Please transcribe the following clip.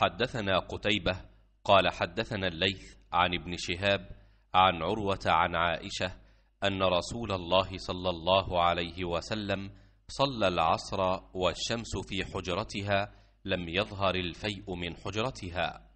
حدثنا قتيبة قال حدثنا الليث عن ابن شهاب عن عروة عن عائشة أن رسول الله صلى الله عليه وسلم صلى العصر والشمس في حجرتها لم يظهر الفيء من حجرتها